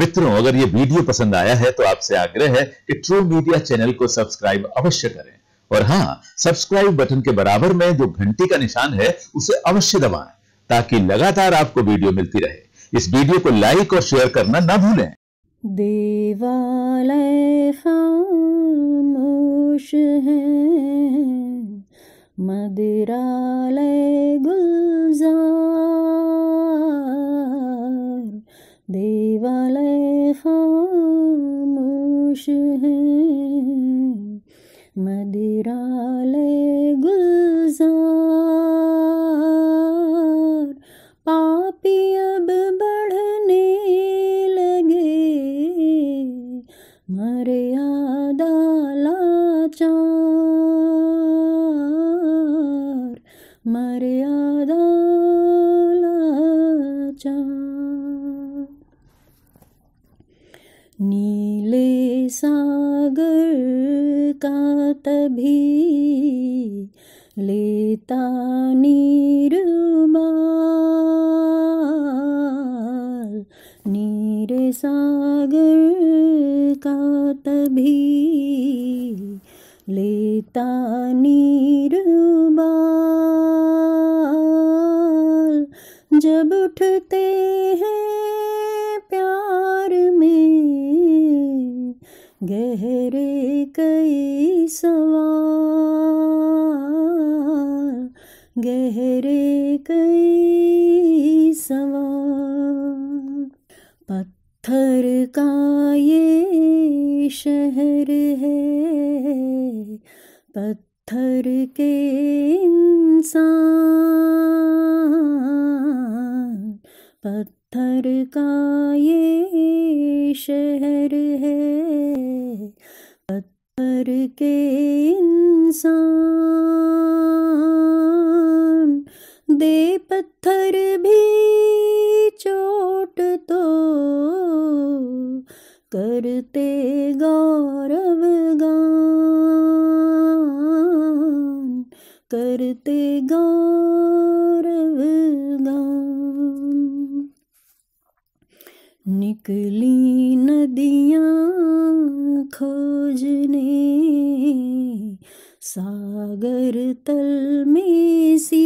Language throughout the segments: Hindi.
मित्रों अगर ये वीडियो पसंद आया है तो आपसे आग्रह है कि ट्रू मीडिया चैनल को सब्सक्राइब अवश्य करें और हाँ सब्सक्राइब बटन के बराबर में जो घंटी का निशान है उसे अवश्य दबाएं ताकि लगातार आपको वीडियो मिलती रहे इस वीडियो को लाइक और शेयर करना ना भूलें देवालय खामोश है मदिरालय खामोश है मदिरालय गुलजार पापी अब बढ़ने लगे मर्यादा लाचार मरे नीले सागर का तभी लेता नीरमाल नीर सागर का तभी लेता नीरमाल जब उठते हैं गहरे कई सवार गहरे कई सवार पत्थर का ये शहर है पत्थर के इंसान पत्थर का ये शहर है इंसान दे पत्थर भी चोट करते गौरव करते गौरव निकली नदियाँ खोजने सागर तल में सी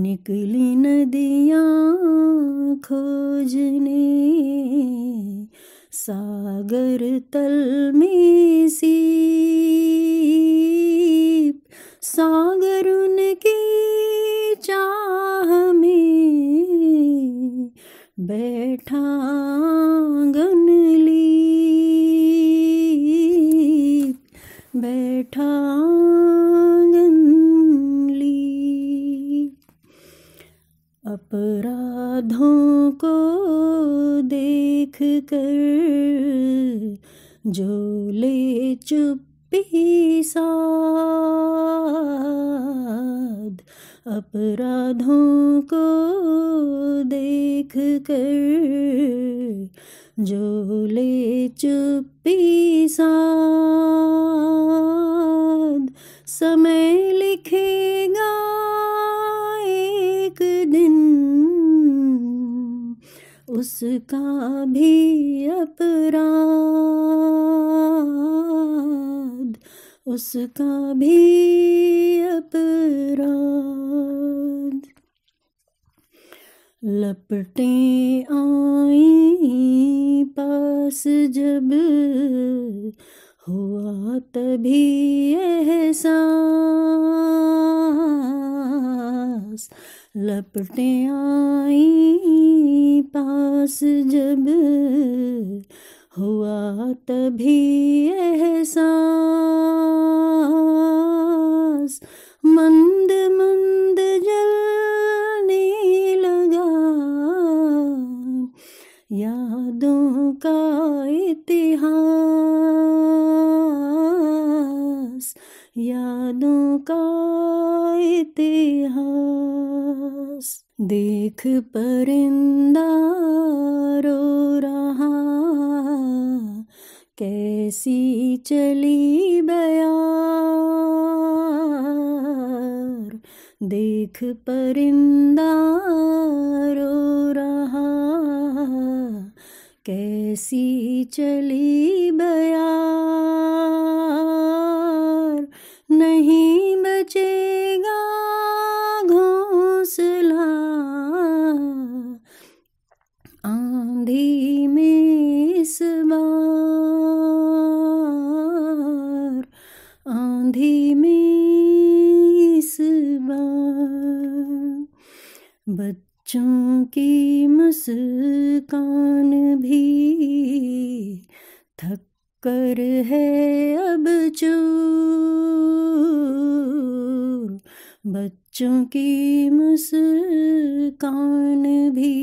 निकली नदियाँ खोजने सागर तल में सी सागर बैठा आंगन ली बैठा आंगन अपराधों को देख कर जो ले चुप साध अपराधों को देख कर जो ले चुप्पी साध समय लिखेगा एक दिन उसका भी अपराध उसका भी अपराध लपटे आई पास जब हुआ तभी एहसास लपटे आई पास जब हुआ तभी एहसास मंद मंद जलने लगा यादों का इतिहास यादों का इतिहास देख परिंदा रो रहा कैसी चली बयार देख परिंदा रो रहा कैसी चली बयार नहीं बचेगा घोंसला आंधी में आंधी में इस बार बच्चों की मुस्कान भी थक कर है अब चो बच्चों की मुस्कान भी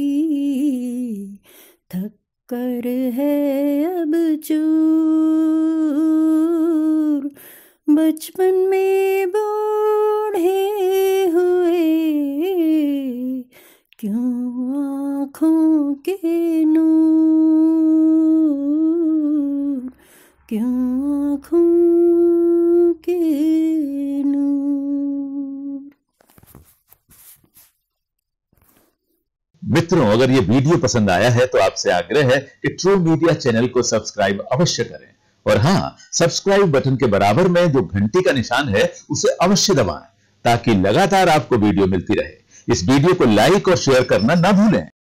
थक कर है अब चूर बचपन में बूढ़े हुए क्यों आँखों के नूर क्यों आँखों के नूर मित्रों अगर ये वीडियो पसंद आया है तो आपसे आग्रह है कि ट्रू मीडिया चैनल को सब्सक्राइब अवश्य करें और हाँ सब्सक्राइब बटन के बराबर में जो घंटी का निशान है उसे अवश्य दबाएं ताकि लगातार आपको वीडियो मिलती रहे इस वीडियो को लाइक और शेयर करना ना भूलें